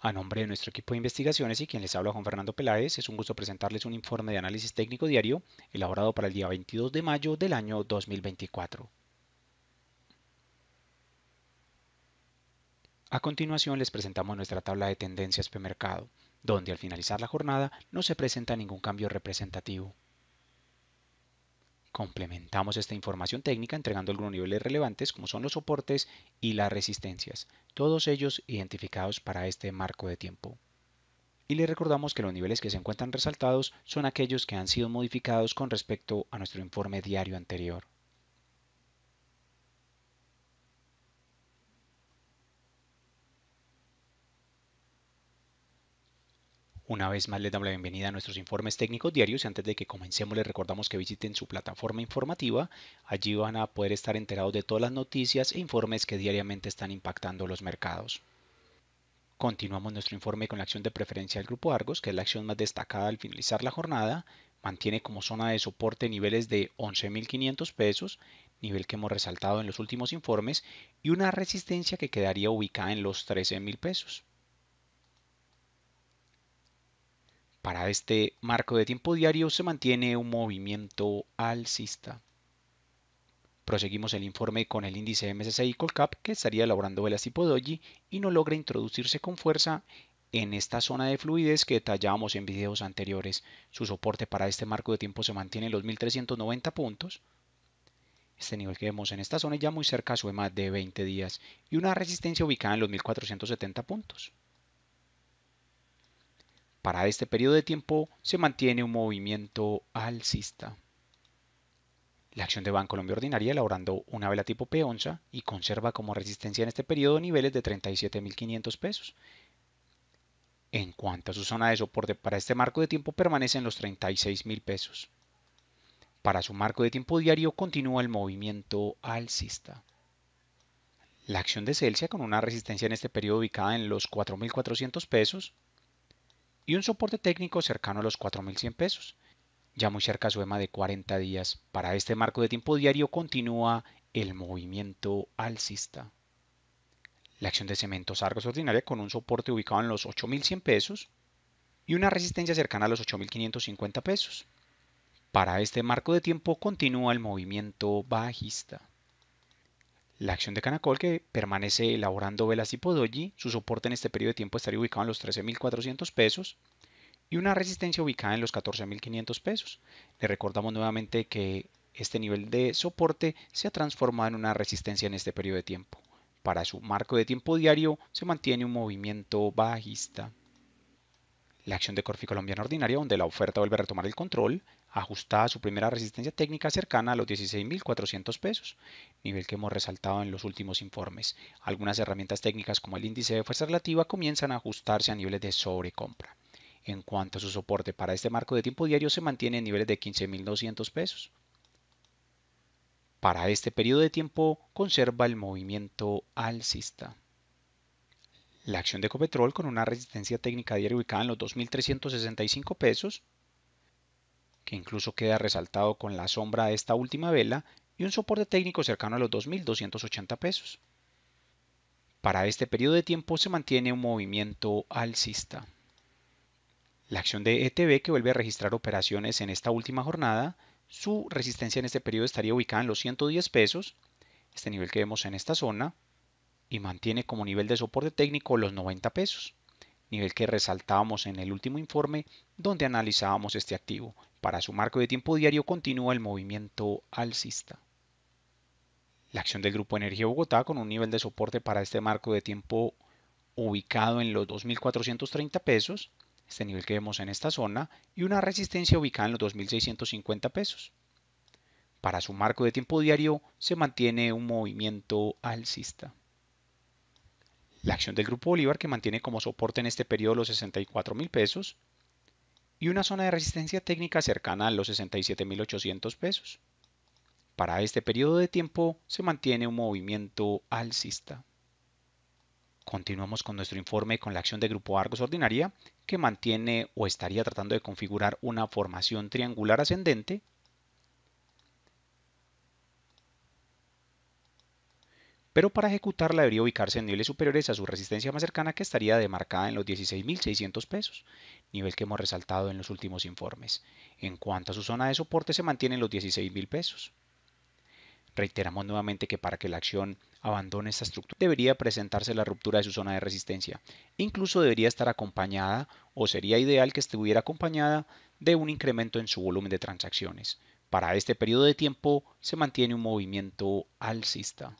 A nombre de nuestro equipo de investigaciones y quien les habla Juan Fernando Peláez, es un gusto presentarles un informe de análisis técnico diario elaborado para el día 22 de mayo del año 2024. A continuación les presentamos nuestra tabla de tendencias mercado, donde al finalizar la jornada no se presenta ningún cambio representativo. Complementamos esta información técnica entregando algunos niveles relevantes como son los soportes y las resistencias, todos ellos identificados para este marco de tiempo. Y le recordamos que los niveles que se encuentran resaltados son aquellos que han sido modificados con respecto a nuestro informe diario anterior. Una vez más les damos la bienvenida a nuestros informes técnicos diarios y antes de que comencemos les recordamos que visiten su plataforma informativa. Allí van a poder estar enterados de todas las noticias e informes que diariamente están impactando los mercados. Continuamos nuestro informe con la acción de preferencia del grupo Argos, que es la acción más destacada al finalizar la jornada. Mantiene como zona de soporte niveles de 11.500 pesos, nivel que hemos resaltado en los últimos informes, y una resistencia que quedaría ubicada en los 13.000 pesos. Para este marco de tiempo diario se mantiene un movimiento alcista. Proseguimos el informe con el índice MSCI Colcap que estaría elaborando Velas Doji y no logra introducirse con fuerza en esta zona de fluidez que detallábamos en videos anteriores. Su soporte para este marco de tiempo se mantiene en los 1390 puntos. Este nivel que vemos en esta zona es ya muy cerca a su e de 20 días y una resistencia ubicada en los 1470 puntos. Para este periodo de tiempo se mantiene un movimiento alcista. La acción de Banco colombia ordinaria elaborando una vela tipo P y conserva como resistencia en este periodo niveles de 37.500 pesos. En cuanto a su zona de soporte para este marco de tiempo permanece en los 36.000 pesos. Para su marco de tiempo diario continúa el movimiento alcista. La acción de Celsia con una resistencia en este periodo ubicada en los 4.400 pesos y un soporte técnico cercano a los 4.100 pesos. Ya muy cerca su EMA de 40 días, para este marco de tiempo diario continúa el movimiento alcista. La acción de cementos Argos ordinaria con un soporte ubicado en los 8.100 pesos y una resistencia cercana a los 8.550 pesos. Para este marco de tiempo continúa el movimiento bajista. La acción de Canacol, que permanece elaborando velas tipo doji, su soporte en este periodo de tiempo estaría ubicado en los 13.400 pesos y una resistencia ubicada en los 14.500 pesos. Le recordamos nuevamente que este nivel de soporte se ha transformado en una resistencia en este periodo de tiempo. Para su marco de tiempo diario se mantiene un movimiento bajista. La acción de Corfi Colombiana Ordinaria, donde la oferta vuelve a retomar el control, ajustada su primera resistencia técnica cercana a los 16.400 pesos, nivel que hemos resaltado en los últimos informes. Algunas herramientas técnicas como el índice de fuerza relativa comienzan a ajustarse a niveles de sobrecompra. En cuanto a su soporte para este marco de tiempo diario se mantiene en niveles de 15.200 pesos. Para este periodo de tiempo conserva el movimiento alcista. La acción de Copetrol con una resistencia técnica diaria ubicada en los 2.365 pesos que incluso queda resaltado con la sombra de esta última vela, y un soporte técnico cercano a los 2.280 pesos. Para este periodo de tiempo se mantiene un movimiento alcista. La acción de ETB que vuelve a registrar operaciones en esta última jornada, su resistencia en este periodo estaría ubicada en los 110 pesos, este nivel que vemos en esta zona, y mantiene como nivel de soporte técnico los 90 pesos, nivel que resaltábamos en el último informe donde analizábamos este activo, para su marco de tiempo diario continúa el movimiento alcista. La acción del Grupo Energía Bogotá con un nivel de soporte para este marco de tiempo ubicado en los 2.430 pesos, este nivel que vemos en esta zona, y una resistencia ubicada en los 2.650 pesos. Para su marco de tiempo diario se mantiene un movimiento alcista. La acción del Grupo Bolívar que mantiene como soporte en este periodo los 64,000 pesos y una zona de resistencia técnica cercana a los 67.800 pesos. Para este periodo de tiempo se mantiene un movimiento alcista. Continuamos con nuestro informe con la acción de Grupo Argos Ordinaria, que mantiene o estaría tratando de configurar una formación triangular ascendente pero para ejecutarla debería ubicarse en niveles superiores a su resistencia más cercana que estaría demarcada en los 16.600 pesos, nivel que hemos resaltado en los últimos informes. En cuanto a su zona de soporte se mantiene en los 16.000 pesos. Reiteramos nuevamente que para que la acción abandone esta estructura debería presentarse la ruptura de su zona de resistencia. Incluso debería estar acompañada o sería ideal que estuviera acompañada de un incremento en su volumen de transacciones. Para este periodo de tiempo se mantiene un movimiento alcista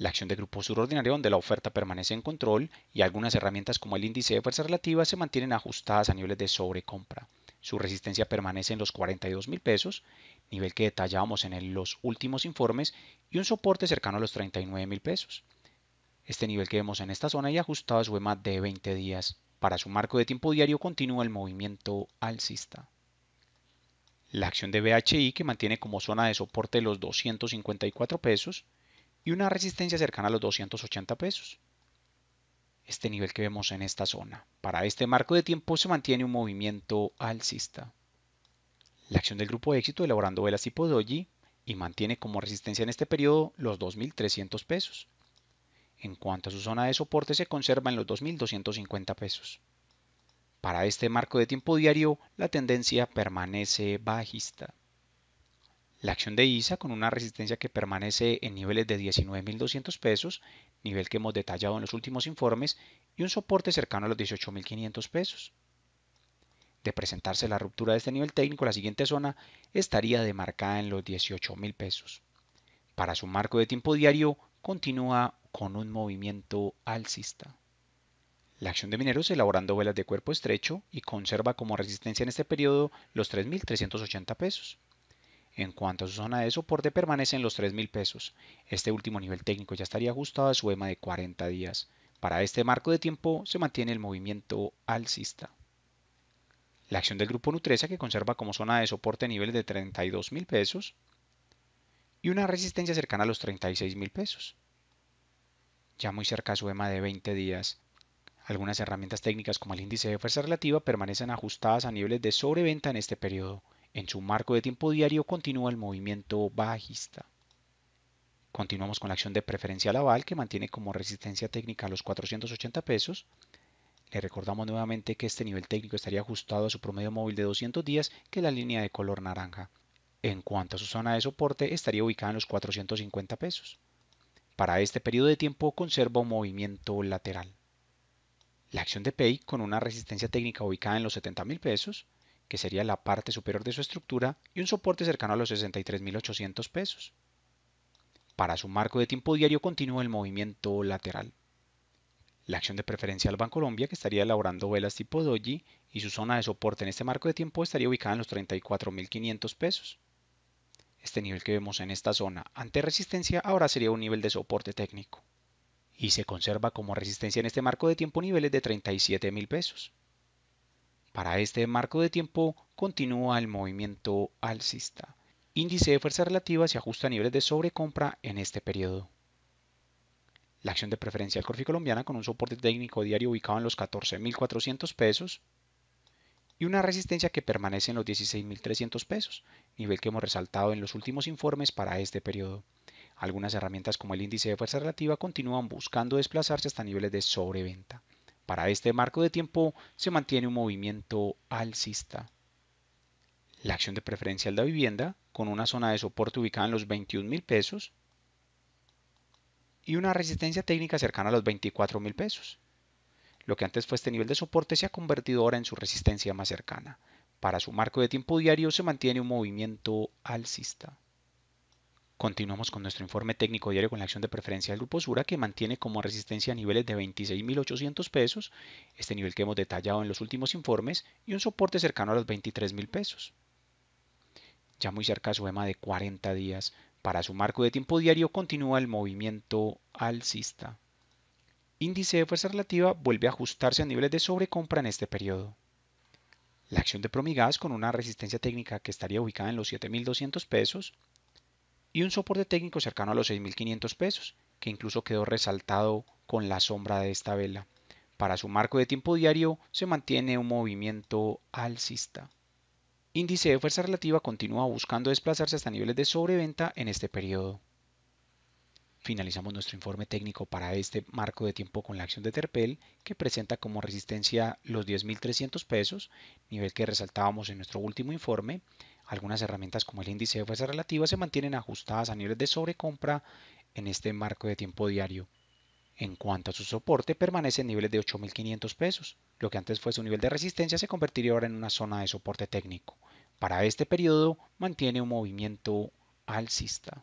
la acción de grupo subordinario donde la oferta permanece en control y algunas herramientas como el índice de fuerza relativa se mantienen ajustadas a niveles de sobrecompra. Su resistencia permanece en los 42 mil pesos, nivel que detallábamos en los últimos informes, y un soporte cercano a los 39 mil pesos. Este nivel que vemos en esta zona y ajustado a su EMA de 20 días. Para su marco de tiempo diario continúa el movimiento alcista. La acción de BHI que mantiene como zona de soporte los 254 pesos, y una resistencia cercana a los 280 pesos. Este nivel que vemos en esta zona. Para este marco de tiempo se mantiene un movimiento alcista. La acción del grupo de éxito elaborando velas tipo doji y mantiene como resistencia en este periodo los 2.300 pesos. En cuanto a su zona de soporte se conserva en los 2.250 pesos. Para este marco de tiempo diario la tendencia permanece bajista. La acción de ISA con una resistencia que permanece en niveles de 19.200 pesos, nivel que hemos detallado en los últimos informes, y un soporte cercano a los 18.500 pesos. De presentarse la ruptura de este nivel técnico, la siguiente zona estaría demarcada en los 18.000 pesos. Para su marco de tiempo diario, continúa con un movimiento alcista. La acción de mineros elaborando velas de cuerpo estrecho y conserva como resistencia en este periodo los 3.380 pesos. En cuanto a su zona de soporte permanece en los 3.000 pesos. Este último nivel técnico ya estaría ajustado a su EMA de 40 días. Para este marco de tiempo se mantiene el movimiento alcista. La acción del grupo Nutresa que conserva como zona de soporte niveles de $32,000, mil pesos y una resistencia cercana a los $36,000. mil pesos. Ya muy cerca a su EMA de 20 días. Algunas herramientas técnicas como el índice de fuerza relativa permanecen ajustadas a niveles de sobreventa en este periodo. En su marco de tiempo diario continúa el movimiento bajista. Continuamos con la acción de preferencia Laval que mantiene como resistencia técnica los 480 pesos. Le recordamos nuevamente que este nivel técnico estaría ajustado a su promedio móvil de 200 días que es la línea de color naranja. En cuanto a su zona de soporte estaría ubicada en los 450 pesos. Para este periodo de tiempo conserva un movimiento lateral. La acción de pay con una resistencia técnica ubicada en los 70 mil pesos que sería la parte superior de su estructura, y un soporte cercano a los 63.800 pesos. Para su marco de tiempo diario continúa el movimiento lateral. La acción de Preferencia banco Colombia, que estaría elaborando velas tipo doji, y su zona de soporte en este marco de tiempo estaría ubicada en los 34.500 pesos. Este nivel que vemos en esta zona ante resistencia ahora sería un nivel de soporte técnico y se conserva como resistencia en este marco de tiempo niveles de $37,000. pesos. Para este marco de tiempo continúa el movimiento alcista. Índice de fuerza relativa se ajusta a niveles de sobrecompra en este periodo. La acción de preferencia del Corfi colombiana con un soporte técnico diario ubicado en los 14.400 pesos y una resistencia que permanece en los 16.300 pesos, nivel que hemos resaltado en los últimos informes para este periodo. Algunas herramientas como el índice de fuerza relativa continúan buscando desplazarse hasta niveles de sobreventa. Para este marco de tiempo se mantiene un movimiento alcista. La acción de preferencia de vivienda, con una zona de soporte ubicada en los 21,000 pesos y una resistencia técnica cercana a los 24,000 pesos. Lo que antes fue este nivel de soporte se ha convertido ahora en su resistencia más cercana. Para su marco de tiempo diario se mantiene un movimiento alcista. Continuamos con nuestro informe técnico diario con la acción de preferencia del grupo Sura que mantiene como resistencia niveles de 26.800 pesos, este nivel que hemos detallado en los últimos informes, y un soporte cercano a los 23.000 pesos. Ya muy cerca su EMA de 40 días, para su marco de tiempo diario continúa el movimiento alcista. Índice de fuerza relativa vuelve a ajustarse a niveles de sobrecompra en este periodo. La acción de Promigas con una resistencia técnica que estaría ubicada en los 7.200 pesos, y un soporte técnico cercano a los 6.500 pesos, que incluso quedó resaltado con la sombra de esta vela. Para su marco de tiempo diario se mantiene un movimiento alcista. Índice de fuerza relativa continúa buscando desplazarse hasta niveles de sobreventa en este periodo. Finalizamos nuestro informe técnico para este marco de tiempo con la acción de Terpel, que presenta como resistencia los 10.300 pesos, nivel que resaltábamos en nuestro último informe, algunas herramientas como el índice de fuerza relativa se mantienen ajustadas a niveles de sobrecompra en este marco de tiempo diario. En cuanto a su soporte, permanece en niveles de 8.500 pesos. Lo que antes fue su nivel de resistencia se convertiría ahora en una zona de soporte técnico. Para este periodo mantiene un movimiento alcista.